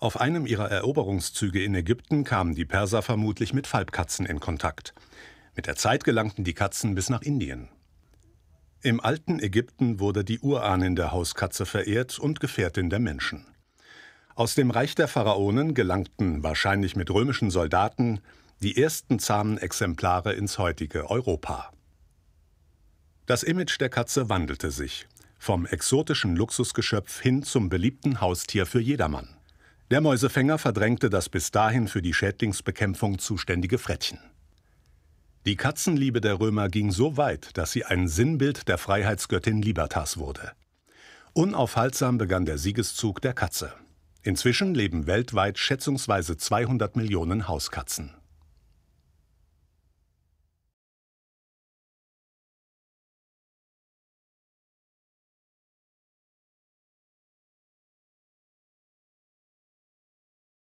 Auf einem ihrer Eroberungszüge in Ägypten kamen die Perser vermutlich mit Falbkatzen in Kontakt. Mit der Zeit gelangten die Katzen bis nach Indien. Im alten Ägypten wurde die Urahnin der Hauskatze verehrt und Gefährtin der Menschen. Aus dem Reich der Pharaonen gelangten, wahrscheinlich mit römischen Soldaten, die ersten zahmen Exemplare ins heutige Europa. Das Image der Katze wandelte sich, vom exotischen Luxusgeschöpf hin zum beliebten Haustier für jedermann. Der Mäusefänger verdrängte das bis dahin für die Schädlingsbekämpfung zuständige Frettchen. Die Katzenliebe der Römer ging so weit, dass sie ein Sinnbild der Freiheitsgöttin Libertas wurde. Unaufhaltsam begann der Siegeszug der Katze. Inzwischen leben weltweit schätzungsweise 200 Millionen Hauskatzen.